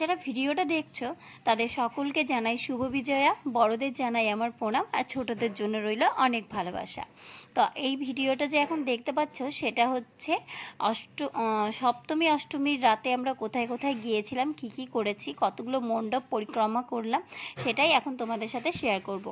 যারা ভিডিওটা দেখছো তাদের সকলকে জানাই শুভ বিজয়া বড়দের জানাই আমার প্রণাম আর ছোটদের জন্য রইল অনেক ভালোবাসা তো এই ভিডিওটা যে এখন দেখতে পাচ্ছ সেটা হচ্ছে অষ্ট সপ্তমী অষ্টমীর রাতে আমরা কোথায় কোথায় গিয়েছিলাম কি কি করেছি কতগুলো মণ্ডপ পরিক্রমা করলাম সেটাই এখন তোমাদের সাথে শেয়ার করব।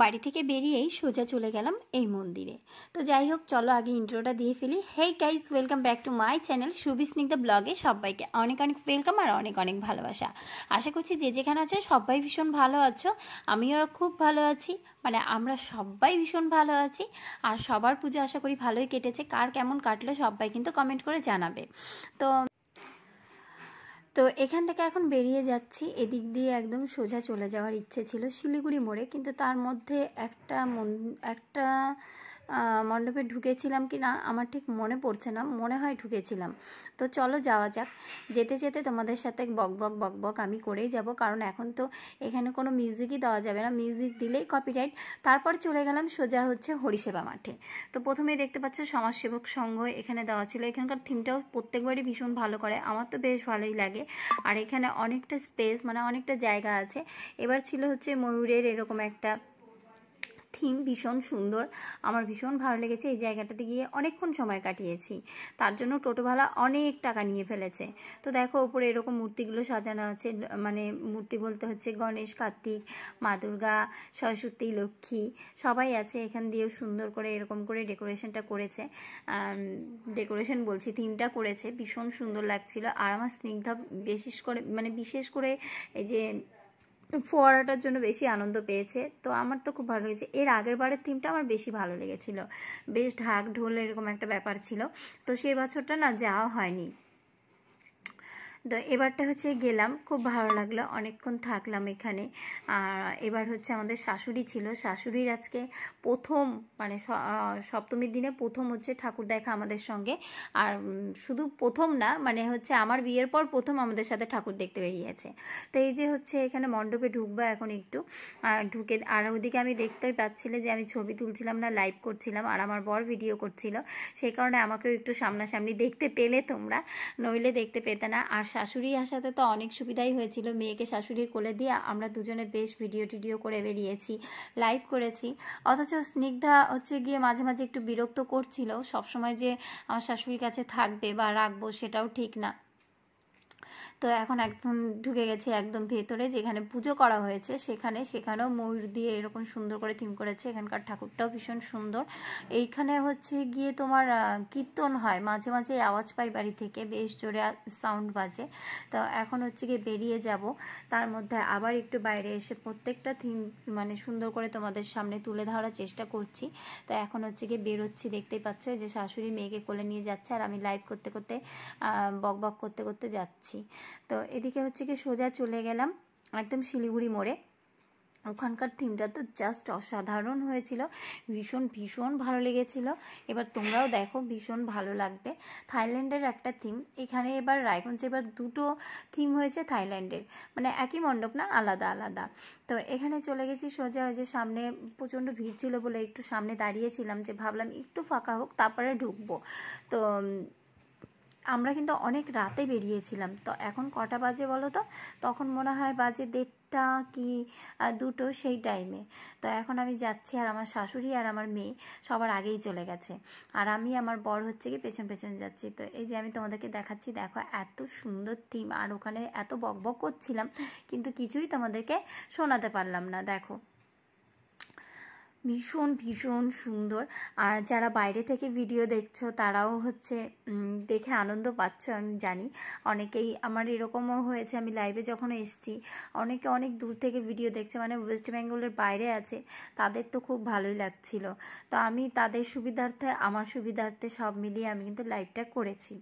বাড়ি থেকে বেরিয়েই সোজা চলে গেলাম এই মন্দিরে তো যাই হোক চলো আগে ইন্ট্রোটা দিয়ে ফেলি hey guys welcome back to my channel Subisnigdha ব্লগে সবাইকে অনেক অনেক ওয়েলকাম আর অনেক অনেক ভালোবাসা আশা করছি যে যেখানে আছো সবাই ভীষণ ভালো আছো আমিও খুব ভালো আছি মানে আমরা সবাই ভীষণ ভালো আছি আর সবার পুজো আশা করি ভালোই কেটেছে কার কেমন কাটলো সবাই কিন্তু কমেন্ট করে জানাবে তো তো এখান থেকে এখন বেরিয়ে যাচ্ছি এদিক দিয়ে একদম সোজা চলে যাওয়ার ইচ্ছে ছিল শিলিগুড়ি মোড়ে কিন্তু তার মধ্যে একটা একটা মণ্ডপে ঢুকেছিলাম কি না আমার ঠিক মনে পড়ছে না মনে হয় ঢুকেছিলাম তো চলো যাওয়া যাক যেতে যেতে তোমাদের সাথে বক বক বক বক আমি করেই যাব কারণ এখন তো এখানে কোনো মিউজিকই দেওয়া যাবে না মিউজিক দিলেই কপিরাইট তারপর চলে গেলাম সোজা হচ্ছে হরিসেবা মাঠে তো প্রথমেই দেখতে পাচ্ছ সমাজসেবক সংঘ এখানে দেওয়া ছিল এখানকার থিমটাও প্রত্যেকবারই ভীষণ ভালো করে আমার তো বেশ ভালোই লাগে আর এখানে অনেকটা স্পেস মানে অনেকটা জায়গা আছে এবার ছিল হচ্ছে ময়ূরের এরকম একটা থিম ভীষণ সুন্দর আমার ভীষণ ভালো লেগেছে এই জায়গাটাতে গিয়ে অনেকক্ষণ সময় কাটিয়েছি তার জন্য টোটোভালা অনেক টাকা নিয়ে ফেলেছে তো দেখো ওপরে এরকম মূর্তিগুলো সাজানো আছে মানে মূর্তি বলতে হচ্ছে গণেশ কার্তিক মা দুর্গা সরস্বতী লক্ষ্মী সবাই আছে এখান দিয়েও সুন্দর করে এরকম করে ডেকোরেশনটা করেছে ডেকোরেশন বলছি থিমটা করেছে ভীষণ সুন্দর লাগছিল আর আমার স্নিগ্ধা বিশেষ করে মানে বিশেষ করে এই যে ফোয়ারাটার জন্য বেশি আনন্দ পেয়েছে তো আমার তো খুব ভালো লেগেছে এর আগের বারের থিমটা আমার বেশি ভালো লেগেছিল বেশ ঢাক ঢোল এরকম একটা ব্যাপার ছিল তো সেই বছরটা না যাওয়া হয়নি তো এবারটা হচ্ছে গেলাম খুব ভালো লাগলো অনেকক্ষণ থাকলাম এখানে আর এবার হচ্ছে আমাদের শাশুড়ি ছিল শাশুড়ির আজকে প্রথম মানে সপ্তমীর দিনে প্রথম হচ্ছে ঠাকুর দেখা আমাদের সঙ্গে আর শুধু প্রথম না মানে হচ্ছে আমার বিয়ের পর প্রথম আমাদের সাথে ঠাকুর দেখতে বেরিয়েছে তো এই যে হচ্ছে এখানে মণ্ডপে ঢুকবো এখন একটু আর ঢুকে আর ওদিকে আমি দেখতেই পাচ্ছিলে যে আমি ছবি তুলছিলাম না লাইভ করছিলাম আর আমার বর ভিডিও করছিল সেই কারণে আমাকেও একটু সামনাসামনি দেখতে পেলে তোমরা নইলে দেখতে পেতে না আর শাশুড়ি আসাতে তো অনেক সুবিধাই হয়েছিল মেয়েকে শাশুড়ির কোলে দিয়ে আমরা দুজনে বেশ ভিডিও টিডিও করে বেরিয়েছি লাইভ করেছি অথচ স্নিগ্ধা হচ্ছে গিয়ে মাঝে মাঝে একটু বিরক্ত করছিল সবসময় যে আমার শাশুড়ির কাছে থাকবে বা রাখবো সেটাও ঠিক না তো এখন একদম ঢুকে গেছি একদম ভেতরে যেখানে পুজো করা হয়েছে সেখানে সেখানেও ময়ূর দিয়ে এরকম সুন্দর করে থিম করেছে এখানকার ঠাকুরটাও ভীষণ সুন্দর এইখানে হচ্ছে গিয়ে তোমার কীর্তন হয় মাঝে মাঝে আওয়াজ পাই বাড়ি থেকে বেশ জোরে সাউন্ড বাজে তো এখন হচ্ছে গিয়ে বেরিয়ে যাব তার মধ্যে আবার একটু বাইরে এসে প্রত্যেকটা থিম মানে সুন্দর করে তোমাদের সামনে তুলে ধরার চেষ্টা করছি তো এখন হচ্ছে গিয়ে বেরোচ্ছি দেখতেই পাচ্ছ যে শাশুড়ি মেয়েকে কোলে নিয়ে যাচ্ছে আর আমি লাইভ করতে করতে বক বক করতে করতে যাচ্ছি আছি তো এদিকে হচ্ছে কি সোজা চলে গেলাম একদম শিলিগুড়ি মোড়ে ওখানকার থিমটা তো জাস্ট অসাধারণ হয়েছিল ভীষণ ভীষণ ভালো লেগেছিল এবার তোমরাও দেখো ভীষণ ভালো লাগবে থাইল্যান্ডের একটা থিম এখানে এবার রায়গঞ্জে এবার দুটো থিম হয়েছে থাইল্যান্ডের মানে একই মণ্ডপ না আলাদা আলাদা তো এখানে চলে গেছি সোজা হয়ে যে সামনে প্রচণ্ড ভিড় ছিল বলে একটু সামনে দাঁড়িয়েছিলাম যে ভাবলাম একটু ফাঁকা হোক তারপরে ঢুকবো তো আমরা কিন্তু অনেক রাতে বেরিয়েছিলাম তো এখন কটা বাজে বলো তো তখন মনে হয় বাজে দেড়টা কি দুটো সেই টাইমে তো এখন আমি যাচ্ছি আর আমার শাশুড়ি আর আমার মেয়ে সবার আগেই চলে গেছে আর আমি আমার বর হচ্ছে কি পেছন পেছন যাচ্ছি তো এই যে আমি তোমাদেরকে দেখাচ্ছি দেখো এত সুন্দর থিম আর ওখানে এত বকবক করছিলাম কিন্তু কিছুই তোমাদেরকে শোনাতে পারলাম না দেখো ভীষণ ভীষণ সুন্দর আর যারা বাইরে থেকে ভিডিও দেখছো তারাও হচ্ছে দেখে আনন্দ পাচ্ছ আমি জানি অনেকেই আমার এরকমও হয়েছে আমি লাইভে যখন এসছি অনেকে অনেক দূর থেকে ভিডিও দেখছে মানে ওয়েস্ট বেঙ্গলের বাইরে আছে তাদের তো খুব ভালোই লাগছিল তো আমি তাদের সুবিধার্থে আমার সুবিধার্থে সব মিলিয়ে আমি কিন্তু লাইভটা করেছি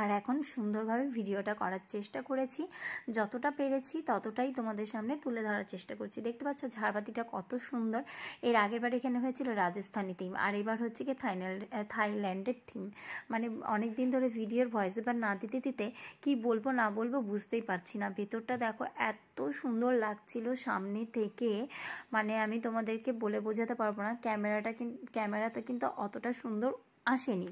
আর এখন সুন্দরভাবে ভিডিওটা করার চেষ্টা করেছি যতটা পেরেছি ততটাই তোমাদের সামনে তুলে ধরার চেষ্টা করছি দেখতে পাচ্ছ ঝাড়বাতিটা কত সুন্দর এর আগের বার এখানে হয়েছিল রাজস্থানি থিম আর এবার হচ্ছে কি থাইল্যান্ড থাইল্যান্ডের থিম মানে অনেক দিন ধরে ভিডিওর ভয়েস এবার না দিতে দিতে কি বলবো না বলবো বুঝতেই পারছি না ভেতরটা দেখো এত সুন্দর লাগছিল সামনে থেকে মানে আমি তোমাদেরকে বলে বোঝাতে পারবো না ক্যামেরাটা ক্যামেরাতে কিন্তু অতটা সুন্দর আসেনি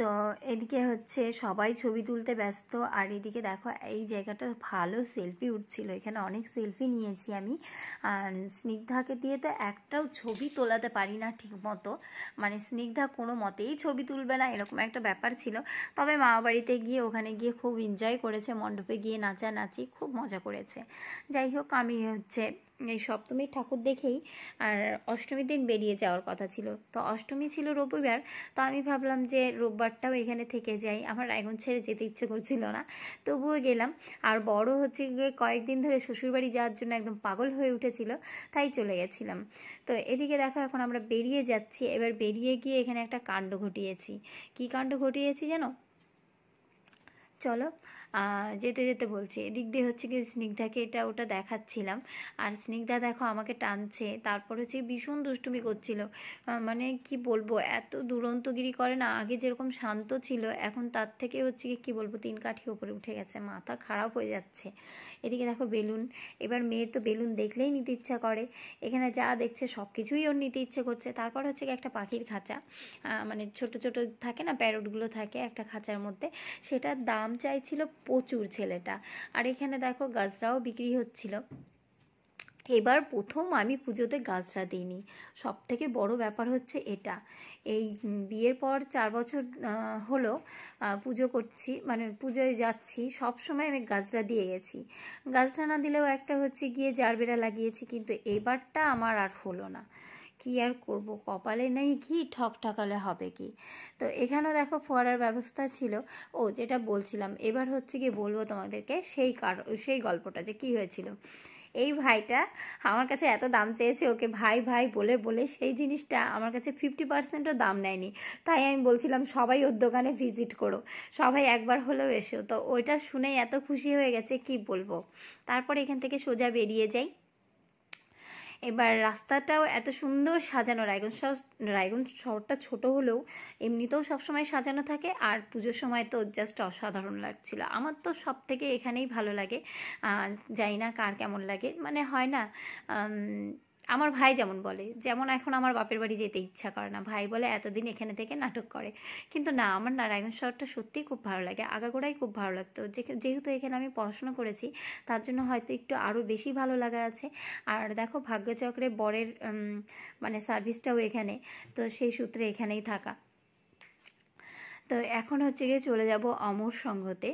তো এদিকে হচ্ছে সবাই ছবি তুলতে ব্যস্ত আর এদিকে দেখো এই জায়গাটা ভালো সেলফি উঠছিল এখানে অনেক সেলফি নিয়েছি আমি আর স্নিগ্ধাকে দিয়ে তো একটাও ছবি তোলাতে পারি না ঠিক মতো মানে স্নিগ্ধা কোনো মতেই ছবি তুলবে না এরকম একটা ব্যাপার ছিল তবে মা বাড়িতে গিয়ে ওখানে গিয়ে খুব এনজয় করেছে মণ্ডপে গিয়ে নাচানাচি খুব মজা করেছে যাই হোক আমি হচ্ছে এই সপ্তমীর ঠাকুর দেখেই আর অষ্টমীর দিন বেরিয়ে যাওয়ার কথা ছিল তো অষ্টমী ছিল রবিবার তো আমি ভাবলাম যে রোববারটাও এখানে থেকে যাই আমার এখন ছেড়ে যেতে ইচ্ছে করছিল না তবুও গেলাম আর বড় হচ্ছে গিয়ে কয়েকদিন ধরে শ্বশুরবাড়ি যাওয়ার জন্য একদম পাগল হয়ে উঠেছিল তাই চলে গেছিলাম তো এদিকে দেখো এখন আমরা বেরিয়ে যাচ্ছি এবার বেরিয়ে গিয়ে এখানে একটা কাণ্ড ঘটিয়েছি কি কাণ্ড ঘটিয়েছি জানো চলো যেতে যেতে বলছি এদিক দিয়ে হচ্ছে কি স্নিগ্ধাকে এটা ওটা দেখাচ্ছিলাম আর স্নিগ্ধা দেখো আমাকে টানছে তারপর হচ্ছে ভীষণ দুষ্টুমি করছিল মানে কি বলবো এত দুরন্তগিরি করে না আগে যেরকম শান্ত ছিল এখন তার থেকে হচ্ছে কি বলবো তিন কাঠি ওপরে উঠে গেছে মাথা খারাপ হয়ে যাচ্ছে এদিকে দেখো বেলুন এবার মেয়ের তো বেলুন দেখলেই নিতে ইচ্ছা করে এখানে যা দেখছে সব কিছুই ওর নিতে ইচ্ছে করছে তারপর হচ্ছে একটা পাখির খাঁচা মানে ছোট ছোট থাকে না প্যারটগুলো থাকে একটা খাঁচার মধ্যে সেটার দাম চাইছিল প্রচুর ছেলেটা আর এখানে দেখো গাছরাও বিক্রি হচ্ছিল এবার প্রথম আমি পুজোতে গাছরা দিইনি সব থেকে বড় ব্যাপার হচ্ছে এটা এই বিয়ের পর চার বছর হলো পুজো করছি মানে পুজোয় যাচ্ছি সব সময় আমি গাছরা দিয়ে গেছি গাছরা না দিলেও একটা হচ্ছে গিয়ে জারবেরা লাগিয়েছি কিন্তু এবারটা আমার আর হলো না কি আর করব কপালে নেই ঘি ঠক ঠকালে হবে কি তো এখানেও দেখো ফোয়ারার ব্যবস্থা ছিল ও যেটা বলছিলাম এবার হচ্ছে কি বলবো তোমাদেরকে সেই কার সেই গল্পটা যে কি হয়েছিল এই ভাইটা আমার কাছে এত দাম চেয়েছে ওকে ভাই ভাই বলে বলে সেই জিনিসটা আমার কাছে ফিফটি পার্সেন্টও দাম নেয়নি তাই আমি বলছিলাম সবাই ওর দোকানে ভিজিট করো সবাই একবার হলেও এসো তো ওইটা শুনেই এত খুশি হয়ে গেছে কি বলবো তারপরে এখান থেকে সোজা বেরিয়ে যাই এবার রাস্তাটাও এত সুন্দর সাজানো রায়গঞ্জ রায়গঞ্জ শহরটা ছোট হলেও এমনিতেও সবসময় সাজানো থাকে আর পুজোর সময় তো জাস্ট অসাধারণ লাগছিল আমার তো সব থেকে এখানেই ভালো লাগে জানি না কার কেমন লাগে মানে হয় না আমার ভাই যেমন বলে যেমন এখন আমার বাপের বাড়ি যেতে ইচ্ছা করে না ভাই বলে এতদিন এখানে থেকে নাটক করে কিন্তু না আমার নারায়ণ শহরটা সত্যিই খুব ভালো লাগে আগাগোড়াই খুব ভালো লাগতো যেহেতু এখানে আমি পড়াশোনা করেছি তার জন্য হয়তো একটু আরও বেশি ভালো লাগা আছে আর দেখো ভাগ্যচক্রে বরের মানে সার্ভিসটাও এখানে তো সেই সূত্রে এখানেই থাকা তো এখন হচ্ছে গিয়ে চলে যাব অমর সংঘতে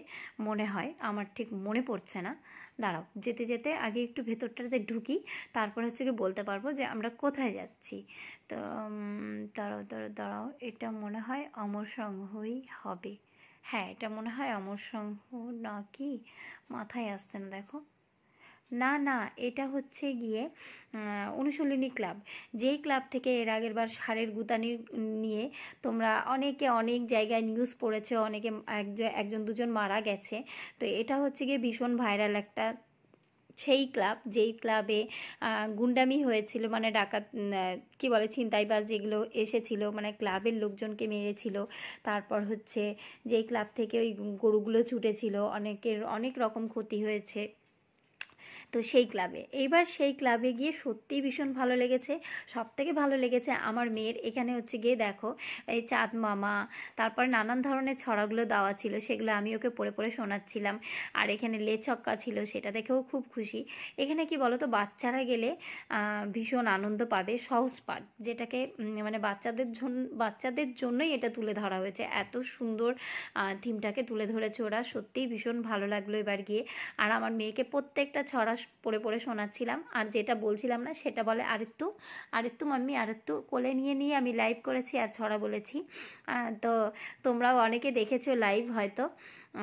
মনে হয় আমার ঠিক মনে পড়ছে না দাঁড়াও যেতে যেতে আগে একটু ভেতরটাতে ঢুকি তারপর হচ্ছে কি বলতে পারবো যে আমরা কোথায় যাচ্ছি তো দাঁড়াও দাঁড়াও দাঁড়াও এটা মনে হয় অমর সংঘই হবে হ্যাঁ এটা মনে হয় অমর সংহ না কি মাথায় আসতে না দেখো না না এটা হচ্ছে গিয়ে অনুশীলনী ক্লাব যেই ক্লাব থেকে এর আগের বার সারের গুতানি নিয়ে তোমরা অনেকে অনেক জায়গায় নিউজ পড়েছে অনেকে একজন দুজন মারা গেছে তো এটা হচ্ছে গিয়ে ভীষণ ভাইরাল একটা সেই ক্লাব যেই ক্লাবে গুন্ডামি হয়েছিল মানে ডাকাত কি বলে ছিনতাইবাজ যেগুলো এসেছিল মানে ক্লাবের লোকজনকে মেরেছিল তারপর হচ্ছে যেই ক্লাব থেকে ওই গরুগুলো ছুটেছিল অনেকের অনেক রকম ক্ষতি হয়েছে তো সেই ক্লাবে এইবার সেই ক্লাবে গিয়ে সত্যিই ভীষণ ভালো লেগেছে সব থেকে ভালো লেগেছে আমার মেয়ের এখানে হচ্ছে গিয়ে দেখো এই চাঁদ মামা তারপর নানান ধরনের ছড়াগুলো দেওয়া ছিল সেগুলো আমি ওকে পড়ে পড়ে শোনাচ্ছিলাম আর এখানে ছক্কা ছিল সেটা দেখেও খুব খুশি এখানে কি বলো তো বাচ্চারা গেলে ভীষণ আনন্দ পাবে সহজ পাঠ যেটাকে মানে বাচ্চাদের জন্য বাচ্চাদের জন্যই এটা তুলে ধরা হয়েছে এত সুন্দর থিমটাকে তুলে ধরেছে ওরা সত্যিই ভীষণ ভালো লাগলো এবার গিয়ে আর আমার মেয়েকে প্রত্যেকটা ছড়া পড়ে পড়ে শোনাচ্ছিলাম আর যেটা বলছিলাম না সেটা বলে আরেকটু আরেকটু মাম্মি আরেকটু কোলে নিয়ে নিয়ে আমি লাইভ করেছি আর ছড়া বলেছি তো তোমরাও অনেকে দেখেছো লাইভ হয়তো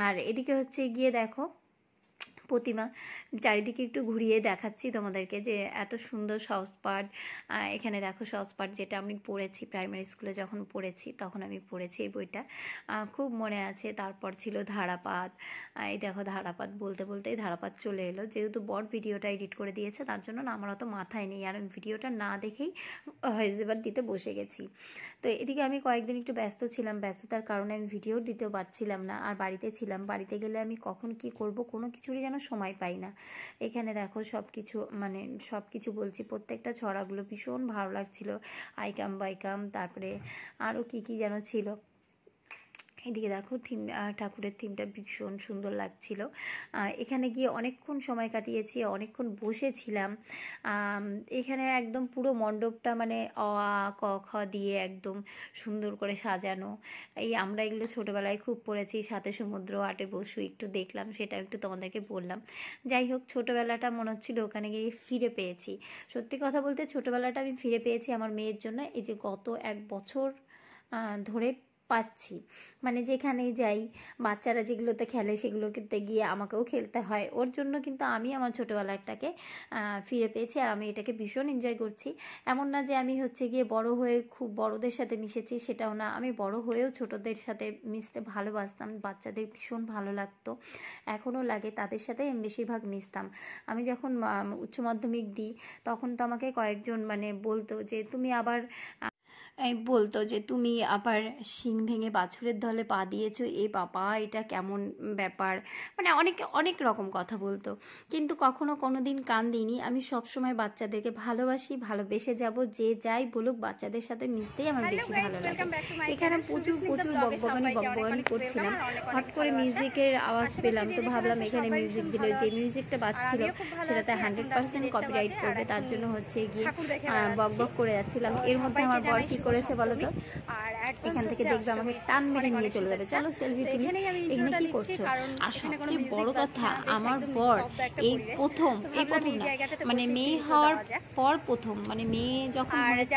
আর এদিকে হচ্ছে গিয়ে দেখো প্রতিমা চারিদিকে একটু ঘুরিয়ে দেখাচ্ছি তোমাদেরকে যে এত সুন্দর সহজ পাঠ এখানে দেখো সহজ পাট যেটা আমি পড়েছি প্রাইমারি স্কুলে যখন পড়েছি তখন আমি পড়েছি এই বইটা খুব মনে আছে তারপর ছিল ধারাপাত এই দেখো ধারাপাত বলতে বলতে এই ধারাপাত চলে এলো যেহেতু বড় ভিডিওটা এডিট করে দিয়েছে তার জন্য না আমার অত মাথায় নেই আর আমি ভিডিওটা না দেখেই হয়েজেবার দিতে বসে গেছি তো এদিকে আমি কয়েকদিন একটু ব্যস্ত ছিলাম ব্যস্ততার কারণে আমি ভিডিও দিতেও পারছিলাম না আর বাড়িতে ছিলাম বাড়িতে গেলে আমি কখন কি করব কোনো কিছুরই যেন আমরা সময় পাই না এখানে দেখো সব কিছু মানে সব কিছু বলছি প্রত্যেকটা ছড়াগুলো ভীষণ ভালো লাগছিল আইকাম বাইকাম তারপরে আরও কি কি যেন ছিল এদিকে দেখো থিম ঠাকুরের থিমটা ভীষণ সুন্দর লাগছিল এখানে গিয়ে অনেকক্ষণ সময় কাটিয়েছি অনেকক্ষণ বসেছিলাম এখানে একদম পুরো মণ্ডপটা মানে অ ক খ দিয়ে একদম সুন্দর করে সাজানো এই আমরা এগুলো ছোটোবেলায় খুব পড়েছি সাথে সমুদ্র আটে বসু একটু দেখলাম সেটা একটু তোমাদেরকে বললাম যাই হোক ছোটোবেলাটা মনে হচ্ছিলো ওখানে গিয়ে ফিরে পেয়েছি সত্যি কথা বলতে ছোটোবেলাটা আমি ফিরে পেয়েছি আমার মেয়ের জন্য এই যে গত এক বছর ধরে পাচ্ছি মানে যেখানেই যাই বাচ্চারা যেগুলোতে খেলে সেগুলোতে গিয়ে আমাকেও খেলতে হয় ওর জন্য কিন্তু আমি আমার ছোটোবেলাটাকে ফিরে পেয়েছি আর আমি এটাকে ভীষণ এনজয় করছি এমন না যে আমি হচ্ছে গিয়ে বড় হয়ে খুব বড়দের সাথে মিশেছি সেটাও না আমি বড় হয়েও ছোটদের সাথে মিশতে ভালোবাসতাম বাচ্চাদের ভীষণ ভালো লাগতো এখনও লাগে তাদের সাথে আমি বেশিরভাগ মিশতাম আমি যখন উচ্চ মাধ্যমিক দিই তখন তো আমাকে কয়েকজন মানে বলতো যে তুমি আবার বলতো যে তুমি আবার শিং ভেঙে বাছুরের দলে পা দিয়েছো এ বাবা এটা কেমন ব্যাপার মানে অনেক অনেক রকম কথা বলতো কিন্তু কখনো কোনো দিন কান দিইনি আমি সবসময় বাচ্চাদেরকে ভালোবাসি ভালোবেসে যাব যে যাই বলুক বাচ্চাদের সাথে মিশতেই আমার বেশি ভালো লাগে এখানে প্রচুর প্রচুর বকবকানি বকবকানি করছিলাম হট করে মিউজিকের আওয়াজ আচ্ছা, পেলাম তো ভাবলাম এখানে মিউজিক দিলে যে মিউজিকটা বাচ্চিল সেটাতে হান্ড্রেড পার্সেন্ট কপিরাইট করবে তার জন্য হচ্ছে গিয়ে বকবক করে যাচ্ছিলাম এর মধ্যে আমার বর কি করেছে বলো তো এখান থেকে দেখবে আমাকে টান মেরে নিয়ে চলে যাবে চলো সেলফি তুলি এখানে কি করছো আর সবচেয়ে বড় কথা আমার বর এই প্রথম এই প্রথম না মানে মেয়ে হওয়ার পর প্রথম মানে মেয়ে যখন হয়েছে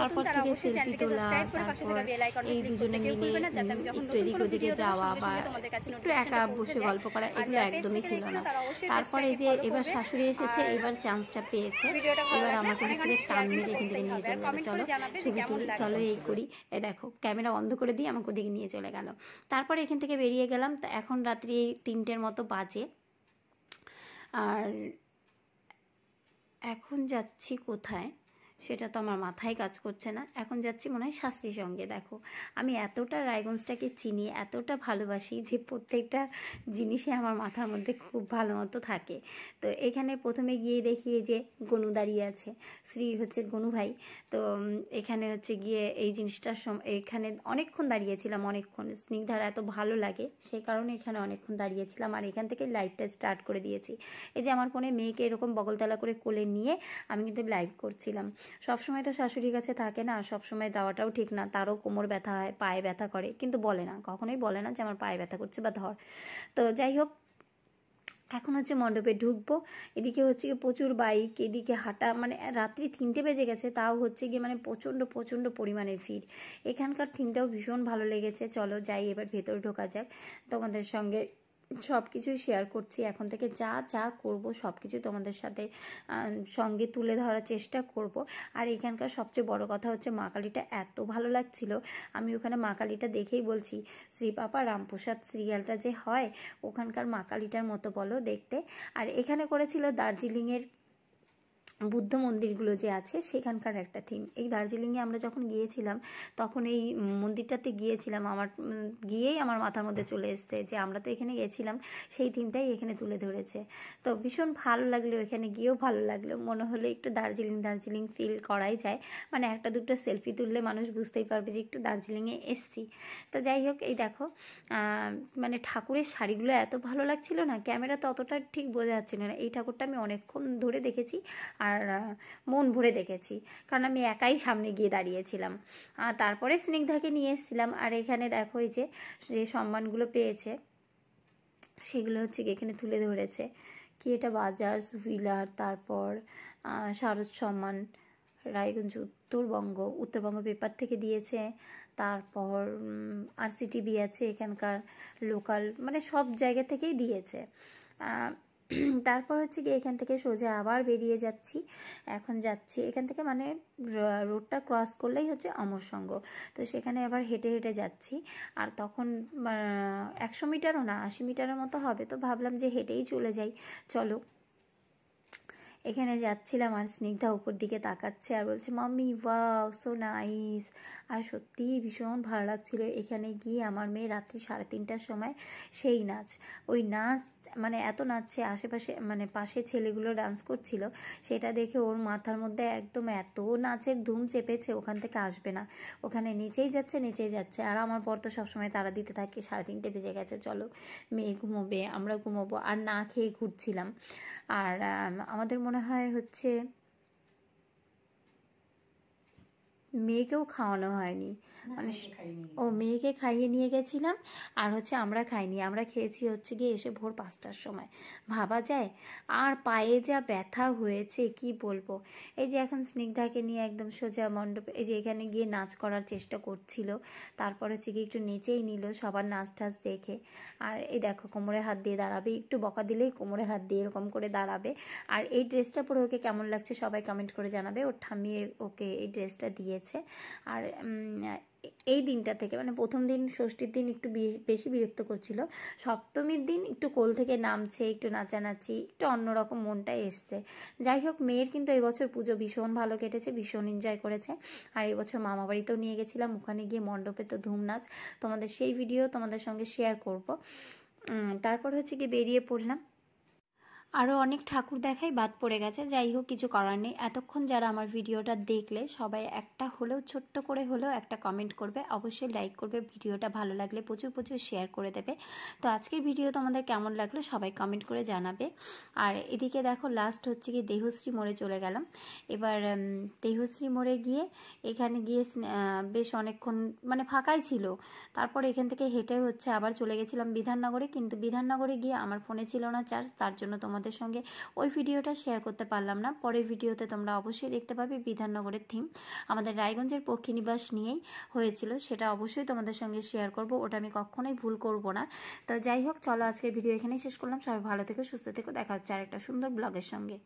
তারপর থেকে সেলফি তোলা তারপর এই দুজনে মিলে একটু এদিক ওদিকে যাওয়া বা একটু একা বসে গল্প করা এগুলো একদমই ছিল না তারপরে যে এবার শাশুড়ি এসেছে এবার চান্সটা পেয়েছে এবার আমাকে হচ্ছে টান মেরে এখান থেকে নিয়ে চলে যাবে চলো ছবি তুলি চলো এই করি এ দেখো ক্যামেরা বন্ধ করে দিয়ে আমাকে ওদিকে নিয়ে চলে গেল তারপরে এখান থেকে বেরিয়ে গেলাম তো এখন রাত্রি তিনটের মতো বাজে আর এখন যাচ্ছি কোথায় সেটা তো আমার মাথায় কাজ করছে না এখন যাচ্ছি মনে হয় শাস্ত্রীর সঙ্গে দেখো আমি এতটা রায়গঞ্জটাকে চিনি এতটা ভালোবাসি যে প্রত্যেকটা জিনিসে আমার মাথার মধ্যে খুব ভালো মতো থাকে তো এখানে প্রথমে গিয়ে দেখি যে গনু দাঁড়িয়ে আছে শ্রী হচ্ছে গনু ভাই তো এখানে হচ্ছে গিয়ে এই জিনিসটার এখানে অনেকক্ষণ দাঁড়িয়েছিলাম অনেকক্ষণ স্নিগ্ধার এত ভালো লাগে সেই কারণে এখানে অনেকক্ষণ দাঁড়িয়েছিলাম আর এখান থেকে লাইভটা স্টার্ট করে দিয়েছি এই যে আমার ফোনে মেয়েকে এরকম বগলতলা করে কোলে নিয়ে আমি কিন্তু লাইভ করছিলাম সবসময় তো শাশুড়ির কাছে থাকে না সবসময় দেওয়াটাও ঠিক না তারও কোমর ব্যথা হয় পায়ে ব্যথা করে কিন্তু বলে না কখনোই বলে না যে আমার পায়ে ব্যথা করছে বা ধর তো যাই হোক এখন হচ্ছে মণ্ডপে ঢুকবো এদিকে হচ্ছে গিয়ে প্রচুর বাইক এদিকে হাঁটা মানে রাত্রি তিনটে বেজে গেছে তাও হচ্ছে গিয়ে মানে প্রচণ্ড প্রচণ্ড পরিমাণে ভিড় এখানকার থিমটাও ভীষণ ভালো লেগেছে চলো যাই এবার ভেতরে ঢোকা যাক তোমাদের সঙ্গে সব কিছুই শেয়ার করছি এখন থেকে যা যা করব সব কিছু তোমাদের সাথে সঙ্গে তুলে ধরার চেষ্টা করব আর এখানকার সবচেয়ে বড় কথা হচ্ছে মা কালীটা এত ভালো লাগছিল আমি ওখানে মা কালীটা দেখেই বলছি শ্রী পাপা রামপ্রসাদ সিরিয়ালটা যে হয় ওখানকার মা কালীটার মতো বলো দেখতে আর এখানে করেছিল দার্জিলিংয়ের বুদ্ধ মন্দিরগুলো যে আছে সেখানকার একটা থিম এই দার্জিলিংয়ে আমরা যখন গিয়েছিলাম তখন এই মন্দিরটাতে গিয়েছিলাম আমার গিয়েই আমার মাথার মধ্যে চলে এসছে যে আমরা তো এখানে গেছিলাম সেই থিমটাই এখানে তুলে ধরেছে তো ভীষণ ভালো লাগলো এখানে গিয়েও ভালো লাগলো মনে হলো একটু দার্জিলিং দার্জিলিং ফিল করাই যায় মানে একটা দুটো সেলফি তুললে মানুষ বুঝতেই পারবে যে একটু দার্জিলিংয়ে এসছি তো যাই হোক এই দেখো মানে ঠাকুরের শাড়িগুলো এত ভালো লাগছিল না ক্যামেরা ততটা ঠিক বোঝা যাচ্ছিল না এই ঠাকুরটা আমি অনেকক্ষণ ধরে দেখেছি আর আর মন ভরে দেখেছি কারণ আমি একাই সামনে গিয়ে দাঁড়িয়েছিলাম তারপরে স্নিগ্ধাকে নিয়ে এসেছিলাম আর এখানে দেখো যে যে সম্মানগুলো পেয়েছে সেগুলো হচ্ছে এখানে তুলে ধরেছে কি এটা বাজাজ হুইলার তারপর শারদ সম্মান রায়গঞ্জ উত্তরবঙ্গ উত্তরবঙ্গ পেপার থেকে দিয়েছে তারপর আরসিটিভি আছে এখানকার লোকাল মানে সব জায়গা থেকেই দিয়েছে তারপর হচ্ছে গিয়ে এখান থেকে সোজা আবার বেরিয়ে যাচ্ছি এখন যাচ্ছি এখান থেকে মানে রোডটা ক্রস করলেই হচ্ছে অমরসঙ্গ তো সেখানে আবার হেঁটে হেঁটে যাচ্ছি আর তখন একশো মিটারও না আশি মিটারের মতো হবে তো ভাবলাম যে হেঁটেই চলে যাই চলো এখানে যাচ্ছিলাম আর স্নিগ্ধা উপর দিকে তাকাচ্ছে আর বলছে মাম্মি ওয়াও সো নাইস আর সত্যিই ভীষণ ভালো লাগছিল এখানে গিয়ে আমার মেয়ে রাত্রি সাড়ে তিনটার সময় সেই নাচ ওই নাচ মানে এত নাচছে আশেপাশে মানে পাশে ছেলেগুলো ডান্স করছিল সেটা দেখে ওর মাথার মধ্যে একদম এত নাচের ধুম চেপেছে ওখান থেকে আসবে না ওখানে নিচেই যাচ্ছে নিচেই যাচ্ছে আর আমার পর তো সবসময় তারা দিতে থাকে সাড়ে তিনটে বেজে গেছে চলো মেয়ে ঘুমোবে আমরা ঘুমোবো আর না খেয়ে ঘুরছিলাম আর আমাদের মনে মনে হয় হচ্ছে মেয়েকেও খাওয়ানো হয়নি মানে ও মেয়েকে খাইয়ে নিয়ে গেছিলাম আর হচ্ছে আমরা খাইনি আমরা খেয়েছি হচ্ছে গিয়ে এসে ভোর পাঁচটার সময় ভাবা যায় আর পায়ে যা ব্যথা হয়েছে কি বলবো এই যে এখন স্নিগ্ধাকে নিয়ে একদম সোজা মণ্ডপে এই যে এখানে গিয়ে নাচ করার চেষ্টা করছিল তারপর হচ্ছে গিয়ে একটু নেচেই নিল সবার নাচ টাচ দেখে আর এই দেখো কোমরে হাত দিয়ে দাঁড়াবে একটু বকা দিলেই কোমরে হাত দিয়ে এরকম করে দাঁড়াবে আর এই ড্রেসটা পরে ওকে কেমন লাগছে সবাই কমেন্ট করে জানাবে ওর ঠামিয়ে ওকে এই ড্রেসটা দিয়ে দিয়েছে আর এই দিনটা থেকে মানে প্রথম দিন ষষ্ঠীর দিন একটু বেশি বিরক্ত করছিল সপ্তমীর দিন একটু কোল থেকে নামছে একটু নাচানাচি একটু অন্যরকম মনটা এসছে যাই হোক মেয়ের কিন্তু এবছর পুজো ভীষণ ভালো কেটেছে ভীষণ এনজয় করেছে আর এবছর মামা বাড়িতেও নিয়ে গেছিলাম ওখানে গিয়ে মণ্ডপে তো ধুম নাচ তোমাদের সেই ভিডিও তোমাদের সঙ্গে শেয়ার করব তারপর হচ্ছে কি বেরিয়ে পড়লাম আরও অনেক ঠাকুর দেখাই বাদ পড়ে গেছে যাই হোক কিছু করার নেই এতক্ষণ যারা আমার ভিডিওটা দেখলে সবাই একটা হলেও ছোট্ট করে হলেও একটা কমেন্ট করবে অবশ্যই লাইক করবে ভিডিওটা ভালো লাগলে প্রচুর প্রচুর শেয়ার করে দেবে তো আজকের ভিডিও তোমাদের কেমন লাগলো সবাই কমেন্ট করে জানাবে আর এদিকে দেখো লাস্ট হচ্ছে কি দেহশ্রী মোড়ে চলে গেলাম এবার দেহশ্রী মোড়ে গিয়ে এখানে গিয়ে বেশ অনেকক্ষণ মানে ফাঁকাই ছিল তারপর এখান থেকে হেঁটে হচ্ছে আবার চলে গেছিলাম বিধাননগরে কিন্তু বিধাননগরে গিয়ে আমার ফোনে ছিল না চার্জ তার জন্য তোমাদের তোমাদের সঙ্গে ওই ভিডিওটা শেয়ার করতে পারলাম না পরের ভিডিওতে তোমরা অবশ্যই দেখতে পাবে বিধাননগরের থিম আমাদের রায়গঞ্জের পক্ষী নিবাস নিয়েই হয়েছিল সেটা অবশ্যই তোমাদের সঙ্গে শেয়ার করব ওটা আমি কখনোই ভুল করব না তো যাই হোক চলো আজকের ভিডিও এখানেই শেষ করলাম সবাই ভালো থেকে সুস্থ থেকো দেখা হচ্ছে আর একটা সুন্দর ব্লগের সঙ্গে